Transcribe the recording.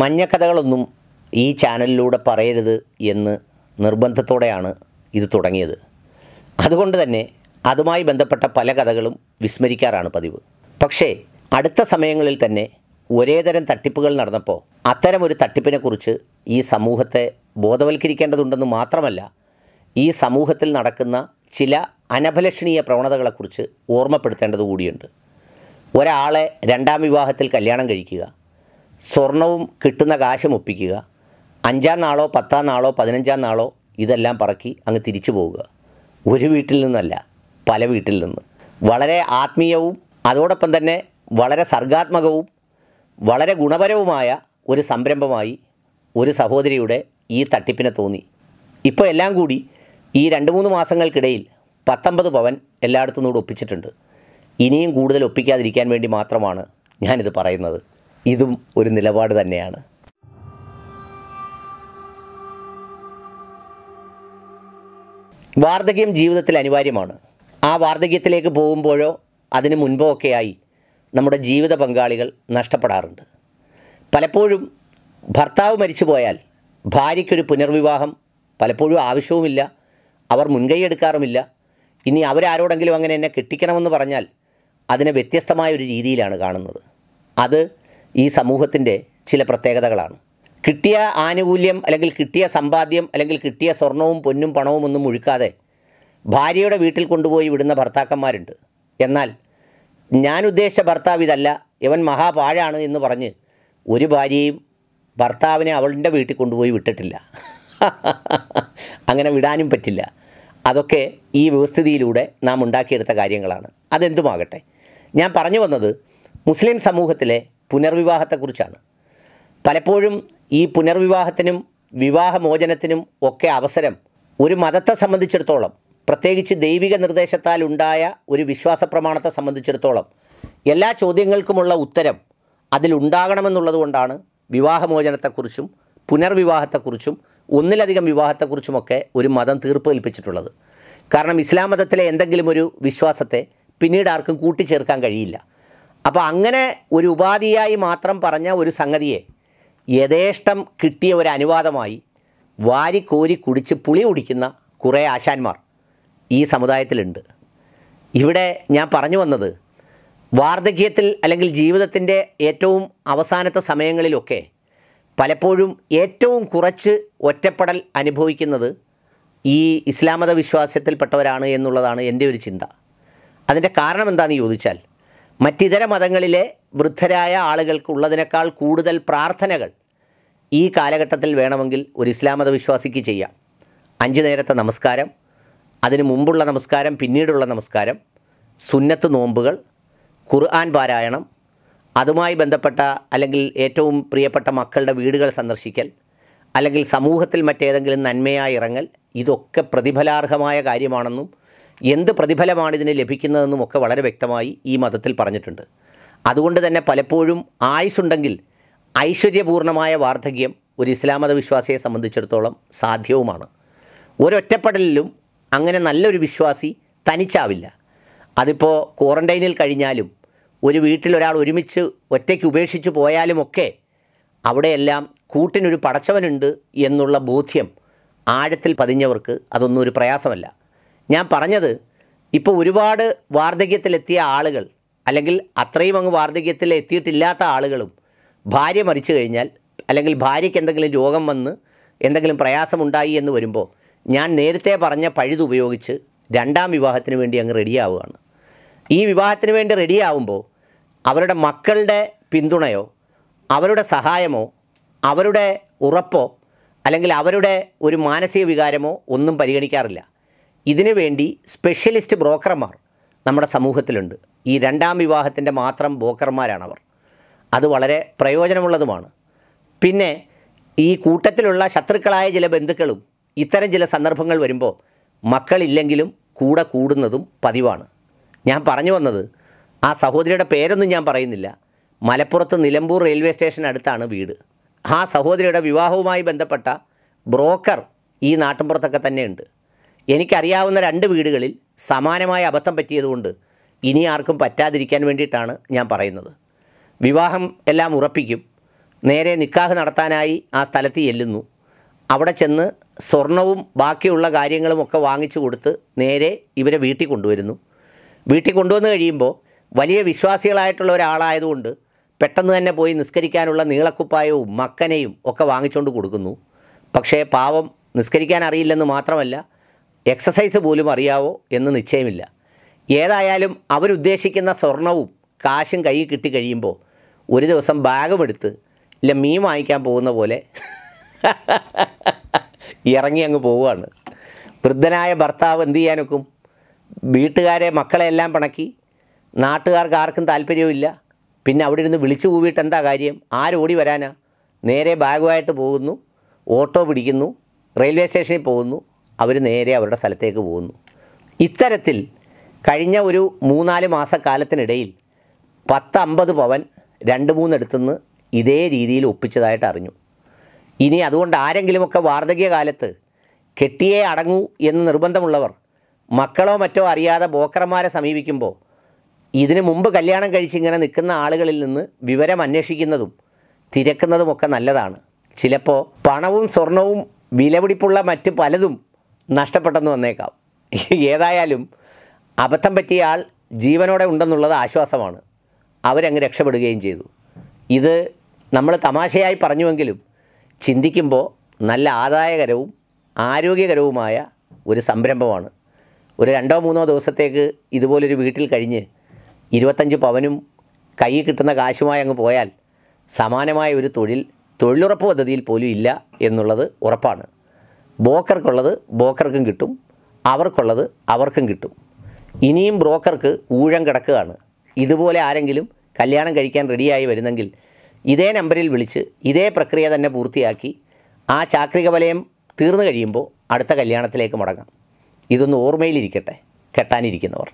മഞ്ഞക്കഥകളൊന്നും ഈ ചാനലിലൂടെ പറയരുത് എന്ന് നിർബന്ധത്തോടെയാണ് ഇത് തുടങ്ങിയത് അതുകൊണ്ട് തന്നെ അതുമായി ബന്ധപ്പെട്ട പല കഥകളും വിസ്മരിക്കാറാണ് പതിവ് പക്ഷേ അടുത്ത സമയങ്ങളിൽ തന്നെ ഒരേതരം തട്ടിപ്പുകൾ നടന്നപ്പോൾ അത്തരമൊരു തട്ടിപ്പിനെക്കുറിച്ച് ഈ സമൂഹത്തെ ബോധവൽക്കരിക്കേണ്ടതുണ്ടെന്ന് മാത്രമല്ല ഈ സമൂഹത്തിൽ നടക്കുന്ന ചില അനഭലക്ഷണീയ പ്രവണതകളെക്കുറിച്ച് ഓർമ്മപ്പെടുത്തേണ്ടതുകൂടിയുണ്ട് കൂടിയുണ്ട് ഒരാളെ രണ്ടാം വിവാഹത്തിൽ കല്യാണം കഴിക്കുക സ്വർണവും കിട്ടുന്ന കാശും ഒപ്പിക്കുക അഞ്ചാം നാളോ പത്താം നാളോ പതിനഞ്ചാം നാളോ ഇതെല്ലാം പറക്കി അങ്ങ് തിരിച്ചു പോവുക ഒരു വീട്ടിൽ നിന്നല്ല പല വീട്ടിൽ നിന്ന് വളരെ ആത്മീയവും അതോടൊപ്പം തന്നെ വളരെ സർഗാത്മകവും വളരെ ഗുണപരവുമായ ഒരു സംരംഭമായി ഒരു സഹോദരിയുടെ ഈ തട്ടിപ്പിനെ തോന്നി ഇപ്പോൾ എല്ലാം കൂടി ഈ രണ്ട് മൂന്ന് മാസങ്ങൾക്കിടയിൽ പത്തൊമ്പത് പവൻ കൂടെ ഒപ്പിച്ചിട്ടുണ്ട് ഇനിയും കൂടുതൽ ഒപ്പിക്കാതിരിക്കാൻ വേണ്ടി മാത്രമാണ് ഞാനിത് പറയുന്നത് ഇതും ഒരു നിലപാട് തന്നെയാണ് വാർദ്ധക്യം ജീവിതത്തിൽ അനിവാര്യമാണ് ആ വാർദ്ധക്യത്തിലേക്ക് പോകുമ്പോഴോ അതിനു മുൻപോ ഒക്കെയായി നമ്മുടെ ജീവിത പങ്കാളികൾ നഷ്ടപ്പെടാറുണ്ട് പലപ്പോഴും ഭർത്താവ് മരിച്ചു പോയാൽ ഭാര്യയ്ക്കൊരു പുനർവിവാഹം പലപ്പോഴും ആവശ്യവുമില്ല അവർ എടുക്കാറുമില്ല ഇനി അവരാരോടെങ്കിലും അങ്ങനെ എന്നെ കെട്ടിക്കണമെന്ന് പറഞ്ഞാൽ അതിനെ വ്യത്യസ്തമായ ഒരു രീതിയിലാണ് കാണുന്നത് അത് ഈ സമൂഹത്തിൻ്റെ ചില പ്രത്യേകതകളാണ് കിട്ടിയ ആനുകൂല്യം അല്ലെങ്കിൽ കിട്ടിയ സമ്പാദ്യം അല്ലെങ്കിൽ കിട്ടിയ സ്വർണവും പൊന്നും പണവും ഒന്നും ഒഴുക്കാതെ ഭാര്യയുടെ വീട്ടിൽ കൊണ്ടുപോയി വിടുന്ന ഭർത്താക്കന്മാരുണ്ട് എന്നാൽ ഞാൻ ഉദ്ദേശിച്ച ഭർത്താവ് ഇതല്ല ഇവൻ മഹാപാഴാണ് എന്ന് പറഞ്ഞ് ഒരു ഭാര്യയും ഭർത്താവിനെ അവളുടെ വീട്ടിൽ കൊണ്ടുപോയി വിട്ടിട്ടില്ല അങ്ങനെ വിടാനും പറ്റില്ല അതൊക്കെ ഈ വ്യവസ്ഥിതിയിലൂടെ നാം ഉണ്ടാക്കിയെടുത്ത കാര്യങ്ങളാണ് അതെന്തുമാകട്ടെ ഞാൻ പറഞ്ഞു വന്നത് മുസ്ലിം സമൂഹത്തിലെ പുനർവിവാഹത്തെക്കുറിച്ചാണ് പലപ്പോഴും ഈ പുനർവിവാഹത്തിനും വിവാഹമോചനത്തിനും ഒക്കെ അവസരം ഒരു മതത്തെ സംബന്ധിച്ചിടത്തോളം പ്രത്യേകിച്ച് ദൈവിക നിർദ്ദേശത്താൽ ഉണ്ടായ ഒരു വിശ്വാസ പ്രമാണത്തെ സംബന്ധിച്ചിടത്തോളം എല്ലാ ചോദ്യങ്ങൾക്കുമുള്ള ഉത്തരം അതിലുണ്ടാകണമെന്നുള്ളതുകൊണ്ടാണ് വിവാഹമോചനത്തെക്കുറിച്ചും പുനർവിവാഹത്തെക്കുറിച്ചും ഒന്നിലധികം വിവാഹത്തെക്കുറിച്ചുമൊക്കെ ഒരു മതം തീർപ്പ് കൽപ്പിച്ചിട്ടുള്ളത് കാരണം ഇസ്ലാം മതത്തിലെ എന്തെങ്കിലും ഒരു വിശ്വാസത്തെ പിന്നീട് ആർക്കും കൂട്ടിച്ചേർക്കാൻ കഴിയില്ല അപ്പോൾ അങ്ങനെ ഒരു ഉപാധിയായി മാത്രം പറഞ്ഞ ഒരു സംഗതിയെ യഥേഷ്ടം കിട്ടിയ ഒരു അനുവാദമായി വാരിക്കോരി കുടിച്ച് പുളി കുടിക്കുന്ന കുറേ ആശാന്മാർ ഈ സമുദായത്തിലുണ്ട് ഇവിടെ ഞാൻ പറഞ്ഞു വന്നത് വാർദ്ധക്യത്തിൽ അല്ലെങ്കിൽ ജീവിതത്തിൻ്റെ ഏറ്റവും അവസാനത്തെ സമയങ്ങളിലൊക്കെ പലപ്പോഴും ഏറ്റവും കുറച്ച് ഒറ്റപ്പെടൽ അനുഭവിക്കുന്നത് ഈ ഇസ്ലാമത വിശ്വാസത്തിൽപ്പെട്ടവരാണ് എന്നുള്ളതാണ് എൻ്റെ ഒരു ചിന്ത അതിൻ്റെ കാരണം എന്താണെന്ന് ചോദിച്ചാൽ മറ്റിതര മതങ്ങളിലെ വൃദ്ധരായ ആളുകൾക്കുള്ളതിനേക്കാൾ കൂടുതൽ പ്രാർത്ഥനകൾ ഈ കാലഘട്ടത്തിൽ വേണമെങ്കിൽ ഒരു ഇസ്ലാം മതവിശ്വാസിക്ക് ചെയ്യാം അഞ്ച് നേരത്തെ നമസ്കാരം അതിനു മുമ്പുള്ള നമസ്കാരം പിന്നീടുള്ള നമസ്കാരം സുന്നത്ത് നോമ്പുകൾ ഖുർആൻ പാരായണം അതുമായി ബന്ധപ്പെട്ട അല്ലെങ്കിൽ ഏറ്റവും പ്രിയപ്പെട്ട മക്കളുടെ വീടുകൾ സന്ദർശിക്കൽ അല്ലെങ്കിൽ സമൂഹത്തിൽ മറ്റേതെങ്കിലും നന്മയായി ഇറങ്ങൽ ഇതൊക്കെ പ്രതിഫലാർഹമായ കാര്യമാണെന്നും എന്ത് പ്രതിഫലമാണ് ഇതിന് ലഭിക്കുന്നതെന്നും ഒക്കെ വളരെ വ്യക്തമായി ഈ മതത്തിൽ പറഞ്ഞിട്ടുണ്ട് അതുകൊണ്ട് തന്നെ പലപ്പോഴും ആയുസ്സുണ്ടെങ്കിൽ ഐശ്വര്യപൂർണമായ വാർദ്ധക്യം ഒരു ഇസ്ലാം വിശ്വാസിയെ സംബന്ധിച്ചിടത്തോളം സാധ്യവുമാണ് ഒരൊറ്റപ്പെടലിലും അങ്ങനെ നല്ലൊരു വിശ്വാസി തനിച്ചാവില്ല അതിപ്പോൾ ക്വാറന്റൈനിൽ കഴിഞ്ഞാലും ഒരു വീട്ടിൽ ഒരാൾ ഒരുമിച്ച് ഒറ്റയ്ക്ക് ഉപേക്ഷിച്ച് പോയാലുമൊക്കെ അവിടെയെല്ലാം കൂട്ടിനൊരു പടച്ചവനുണ്ട് എന്നുള്ള ബോധ്യം ആഴത്തിൽ പതിഞ്ഞവർക്ക് അതൊന്നും ഒരു പ്രയാസമല്ല ഞാൻ പറഞ്ഞത് ഇപ്പോൾ ഒരുപാട് വാർദ്ധക്യത്തിലെത്തിയ ആളുകൾ അല്ലെങ്കിൽ അത്രയും അങ്ങ് വാർദ്ധക്യത്തിൽ എത്തിയിട്ടില്ലാത്ത ആളുകളും ഭാര്യ മരിച്ചു കഴിഞ്ഞാൽ അല്ലെങ്കിൽ ഭാര്യയ്ക്ക് എന്തെങ്കിലും രോഗം വന്ന് എന്തെങ്കിലും പ്രയാസമുണ്ടായി എന്ന് വരുമ്പോൾ ഞാൻ നേരത്തെ പറഞ്ഞ പഴുതുപയോഗിച്ച് രണ്ടാം വിവാഹത്തിന് വേണ്ടി അങ്ങ് റെഡിയാവുകയാണ് ഈ വിവാഹത്തിന് വേണ്ടി റെഡിയാവുമ്പോൾ അവരുടെ മക്കളുടെ പിന്തുണയോ അവരുടെ സഹായമോ അവരുടെ ഉറപ്പോ അല്ലെങ്കിൽ അവരുടെ ഒരു മാനസിക വികാരമോ ഒന്നും പരിഗണിക്കാറില്ല ഇതിനു വേണ്ടി സ്പെഷ്യലിസ്റ്റ് ബ്രോക്കർമാർ നമ്മുടെ സമൂഹത്തിലുണ്ട് ഈ രണ്ടാം വിവാഹത്തിൻ്റെ മാത്രം ബ്രോക്കർമാരാണവർ അത് വളരെ പ്രയോജനമുള്ളതുമാണ് പിന്നെ ഈ കൂട്ടത്തിലുള്ള ശത്രുക്കളായ ചില ബന്ധുക്കളും ഇത്തരം ചില സന്ദർഭങ്ങൾ വരുമ്പോൾ മക്കളില്ലെങ്കിലും കൂടെ കൂടുന്നതും പതിവാണ് ഞാൻ പറഞ്ഞു വന്നത് ആ സഹോദരിയുടെ പേരൊന്നും ഞാൻ പറയുന്നില്ല മലപ്പുറത്ത് നിലമ്പൂർ റെയിൽവേ സ്റ്റേഷൻ അടുത്താണ് വീട് ആ സഹോദരിയുടെ വിവാഹവുമായി ബന്ധപ്പെട്ട ബ്രോക്കർ ഈ നാട്ടിൻപുറത്തൊക്കെ തന്നെയുണ്ട് എനിക്കറിയാവുന്ന രണ്ട് വീടുകളിൽ സമാനമായ അബദ്ധം പറ്റിയതുകൊണ്ട് ഇനി ആർക്കും പറ്റാതിരിക്കാൻ വേണ്ടിയിട്ടാണ് ഞാൻ പറയുന്നത് വിവാഹം എല്ലാം ഉറപ്പിക്കും നേരെ നിക്കാഹ് നടത്താനായി ആ സ്ഥലത്ത് ചെല്ലുന്നു അവിടെ ചെന്ന് സ്വർണവും ബാക്കിയുള്ള കാര്യങ്ങളുമൊക്കെ വാങ്ങിച്ചു കൊടുത്ത് നേരെ ഇവരെ വീട്ടിൽ കൊണ്ടുവരുന്നു വീട്ടിൽ കൊണ്ടുവന്ന് കഴിയുമ്പോൾ വലിയ വിശ്വാസികളായിട്ടുള്ള ഒരാളായതുകൊണ്ട് പെട്ടെന്ന് തന്നെ പോയി നിസ്കരിക്കാനുള്ള നീളക്കുപ്പായവും മക്കനയും ഒക്കെ വാങ്ങിച്ചുകൊണ്ട് കൊടുക്കുന്നു പക്ഷേ പാവം നിസ്കരിക്കാൻ അറിയില്ലെന്ന് മാത്രമല്ല എക്സസൈസ് പോലും അറിയാവോ എന്ന് നിശ്ചയമില്ല ഏതായാലും അവരുദ്ദേശിക്കുന്ന സ്വർണവും കാശും കയ്യിൽ കിട്ടിക്കഴിയുമ്പോൾ ഒരു ദിവസം ബാഗുമെടുത്ത് ഇല്ല മീൻ വാങ്ങിക്കാൻ പോകുന്ന പോലെ ഇറങ്ങി അങ്ങ് പോവുകയാണ് വൃദ്ധനായ ഭർത്താവ് എന്ത് ഒക്കും വീട്ടുകാരെ എല്ലാം പിണക്കി നാട്ടുകാർക്ക് ആർക്കും താല്പര്യവുമില്ല പിന്നെ അവിടെ ഇരുന്ന് വിളിച്ചു കൂവിയിട്ട് എന്താ കാര്യം ആരോടി വരാനാ നേരെ ബാഗുമായിട്ട് പോകുന്നു ഓട്ടോ പിടിക്കുന്നു റെയിൽവേ സ്റ്റേഷനിൽ പോകുന്നു അവർ നേരെ അവരുടെ സ്ഥലത്തേക്ക് പോകുന്നു ഇത്തരത്തിൽ കഴിഞ്ഞ ഒരു മൂന്നാല് മാസക്കാലത്തിനിടയിൽ പത്തമ്പത് പവൻ രണ്ട് മൂന്നെടുത്തുനിന്ന് ഇതേ രീതിയിൽ ഒപ്പിച്ചതായിട്ട് അറിഞ്ഞു ഇനി അതുകൊണ്ട് ആരെങ്കിലുമൊക്കെ വാർദ്ധക്യകാലത്ത് കെട്ടിയേ അടങ്ങൂ എന്ന് നിർബന്ധമുള്ളവർ മക്കളോ മറ്റോ അറിയാതെ ബോക്കർമാരെ സമീപിക്കുമ്പോൾ ഇതിനു മുമ്പ് കല്യാണം കഴിച്ചിങ്ങനെ നിൽക്കുന്ന ആളുകളിൽ നിന്ന് വിവരം അന്വേഷിക്കുന്നതും തിരക്കുന്നതുമൊക്കെ നല്ലതാണ് ചിലപ്പോൾ പണവും സ്വർണവും വിലപിടിപ്പുള്ള മറ്റ് പലതും നഷ്ടപ്പെട്ടെന്ന് വന്നേക്കാം ഏതായാലും അബദ്ധം പറ്റിയ ആൾ ജീവനോടെ ഉണ്ടെന്നുള്ളത് ആശ്വാസമാണ് അവരങ്ങ് രക്ഷപ്പെടുകയും ചെയ്തു ഇത് നമ്മൾ തമാശയായി പറഞ്ഞുവെങ്കിലും ചിന്തിക്കുമ്പോൾ നല്ല ആദായകരവും ആരോഗ്യകരവുമായ ഒരു സംരംഭമാണ് ഒരു രണ്ടോ മൂന്നോ ദിവസത്തേക്ക് ഇതുപോലൊരു വീട്ടിൽ കഴിഞ്ഞ് ഇരുപത്തഞ്ച് പവനും കയ്യിൽ കിട്ടുന്ന കാശുമായി അങ്ങ് പോയാൽ സമാനമായ ഒരു തൊഴിൽ തൊഴിലുറപ്പ് പദ്ധതിയിൽ പോലും ഇല്ല എന്നുള്ളത് ഉറപ്പാണ് ബ്രോക്കർക്കുള്ളത് ബ്രോക്കർക്കും കിട്ടും അവർക്കുള്ളത് അവർക്കും കിട്ടും ഇനിയും ബ്രോക്കർക്ക് ഊഴം കിടക്കുകയാണ് ഇതുപോലെ ആരെങ്കിലും കല്യാണം കഴിക്കാൻ റെഡിയായി വരുന്നെങ്കിൽ ഇതേ നമ്പറിൽ വിളിച്ച് ഇതേ പ്രക്രിയ തന്നെ പൂർത്തിയാക്കി ആ ചാക്രിക വലയം തീർന്നു കഴിയുമ്പോൾ അടുത്ത കല്യാണത്തിലേക്ക് മുടങ്ങാം ഇതൊന്ന് ഓർമ്മയിലിരിക്കട്ടെ കെട്ടാനിരിക്കുന്നവർ